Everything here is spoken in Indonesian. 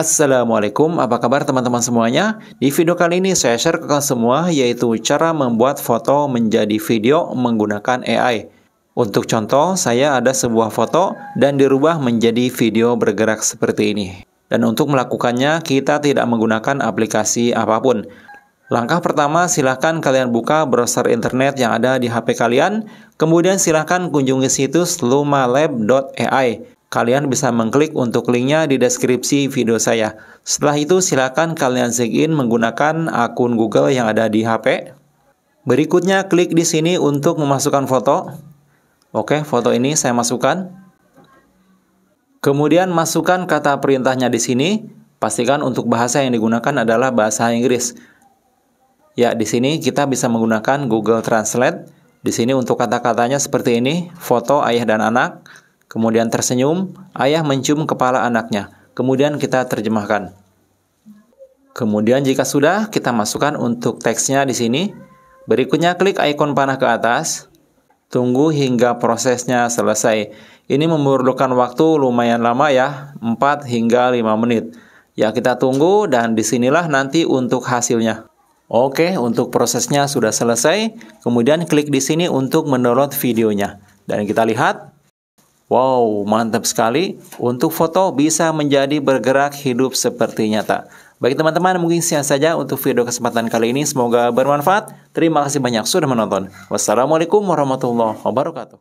Assalamualaikum, apa kabar teman-teman semuanya? Di video kali ini saya share ke kalian semua yaitu cara membuat foto menjadi video menggunakan AI. Untuk contoh, saya ada sebuah foto dan dirubah menjadi video bergerak seperti ini. Dan untuk melakukannya, kita tidak menggunakan aplikasi apapun. Langkah pertama, silahkan kalian buka browser internet yang ada di HP kalian, kemudian silahkan kunjungi situs lumalab.ai. Kalian bisa mengklik untuk linknya di deskripsi video saya. Setelah itu silakan kalian sign in menggunakan akun Google yang ada di HP. Berikutnya klik di sini untuk memasukkan foto. Oke, foto ini saya masukkan. Kemudian masukkan kata perintahnya di sini. Pastikan untuk bahasa yang digunakan adalah bahasa Inggris. Ya, di sini kita bisa menggunakan Google Translate. Di sini untuk kata-katanya seperti ini, foto ayah dan anak. Kemudian tersenyum, ayah mencium kepala anaknya. Kemudian kita terjemahkan. Kemudian jika sudah, kita masukkan untuk teksnya di sini. Berikutnya klik ikon panah ke atas. Tunggu hingga prosesnya selesai. Ini memerlukan waktu lumayan lama ya, 4 hingga 5 menit. Ya kita tunggu dan disinilah nanti untuk hasilnya. Oke, untuk prosesnya sudah selesai. Kemudian klik di sini untuk mendownload videonya. Dan kita lihat Wow, mantap sekali. Untuk foto bisa menjadi bergerak hidup seperti nyata. Bagi teman-teman, mungkin sekian saja untuk video kesempatan kali ini. Semoga bermanfaat. Terima kasih banyak sudah menonton. Wassalamualaikum warahmatullahi wabarakatuh.